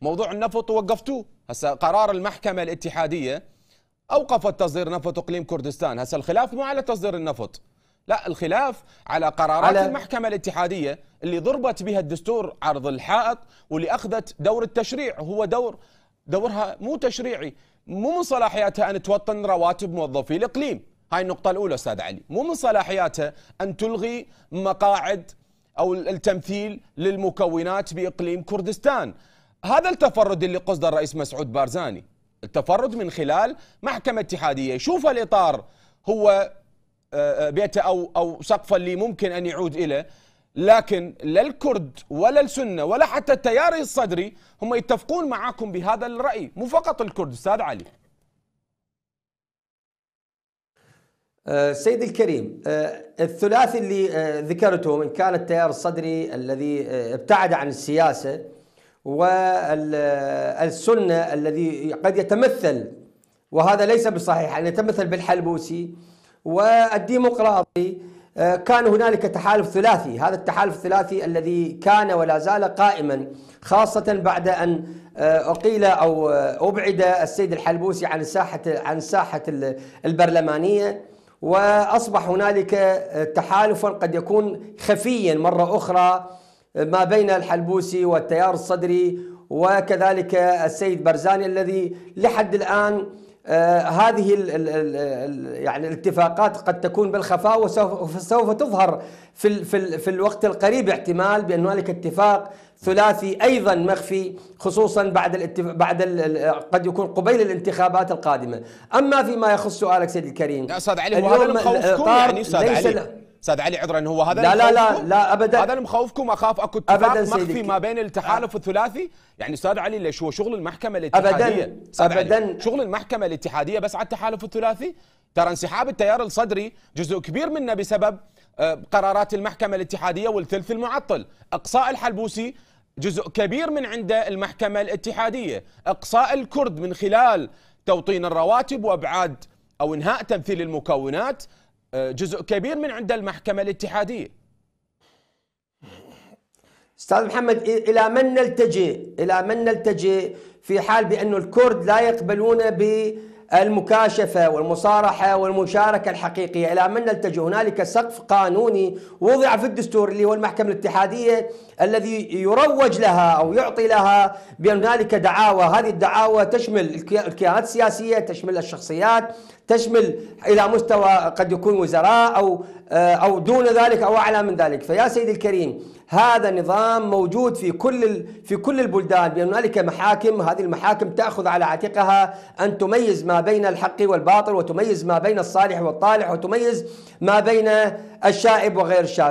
موضوع النفط وقفتوه هسا قرار المحكمة الاتحادية أوقفت تصدير نفط إقليم كردستان هسا الخلاف مو على تصدير النفط لا الخلاف على قرارات على المحكمة الاتحادية اللي ضربت بها الدستور عرض الحائط واللي أخذت دور التشريع هو دور دورها مو تشريعي مو من صلاحياتها أن توطن رواتب موظفي الإقليم هاي النقطة الأولى أستاذ علي مو من صلاحياتها أن تلغي مقاعد أو التمثيل للمكونات بإقليم كردستان هذا التفرد اللي قصده الرئيس مسعود بارزاني التفرد من خلال محكمة اتحادية شوف الإطار هو آه، آه، بيته أو, أو سقفه اللي ممكن أن يعود إليه لكن لا الكرد ولا السنة ولا حتى التيار الصدري هم يتفقون معاكم بهذا الرأي مو فقط الكرد أستاذ علي آه، سيد الكريم الثلاثي اللي ذكرته من كان التيار الصدري الذي ابتعد عن السياسة والسنة الذي قد يتمثل وهذا ليس بصحيح أن يعني يتمثل بالحلبوسي والديمقراطي آه، كان هنالك تحالف ثلاثي هذا التحالف الثلاثي الذي كان ولا زال قائما خاصة بعد أن آه، أقيل أو آه، أبعد السيد الحلبوسي عن ساحة عن ساحة البرلمانية وأصبح هنالك تحالفا قد يكون خفيا مرة أخرى ما بين الحلبوسي والتيار الصدري وكذلك السيد برزاني الذي لحد الآن آه، هذه ال ال ال يعني الاتفاقات قد تكون بالخفاء وسوف تظهر في في, في الوقت القريب احتمال بان هنالك اتفاق ثلاثي ايضا مخفي خصوصا بعد الاتفاق بعد قد يكون قبيل الانتخابات القادمه، اما فيما يخص سؤالك سيدي الكريم استاذ علي وهذا الخوف يعني استاذ علي استاذ علي عذرا هو هذا لا لا لا لا ابدا هذا اللي مخوفكم اخاف اكو اتفاق مخفي ما بين التحالف الثلاثي يعني استاذ علي ليش هو شغل المحكمه الاتحاديه ابدا ابدا شغل المحكمه الاتحاديه بس على التحالف الثلاثي ترى انسحاب التيار الصدري جزء كبير منه بسبب آه، قرارات المحكمه الاتحاديه والثلث المعطل اقصاء الحلبوسي جزء كبير من عند المحكمه الاتحاديه اقصاء الكرد من خلال توطين الرواتب وابعاد او انهاء تمثيل المكونات آه، جزء كبير من عند المحكمة الاتحادية استاذ محمد الى من نلتجئ؟ الى من نلتجئ في حال بأن الكرد لا يقبلون ب المكاشفة والمصارحة والمشاركة الحقيقية إلى من نلتجه هنالك سقف قانوني وضع في الدستور اللي هو المحكمة الاتحادية الذي يروج لها أو يعطي لها بأن هنالك دعاوى هذه الدعاوى تشمل الكيانات السياسية تشمل الشخصيات تشمل إلى مستوى قد يكون وزراء أو آه، أو دون ذلك أو أعلى من ذلك فيا سيدي الكريم هذا نظام موجود في كل في كل البلدان بأن هنالك محاكم هذه المحاكم تأخذ على عاتقها أن تميز ما بين الحق والباطل وتميز ما بين الصالح والطالح وتميز ما بين الشائب وغير الشائب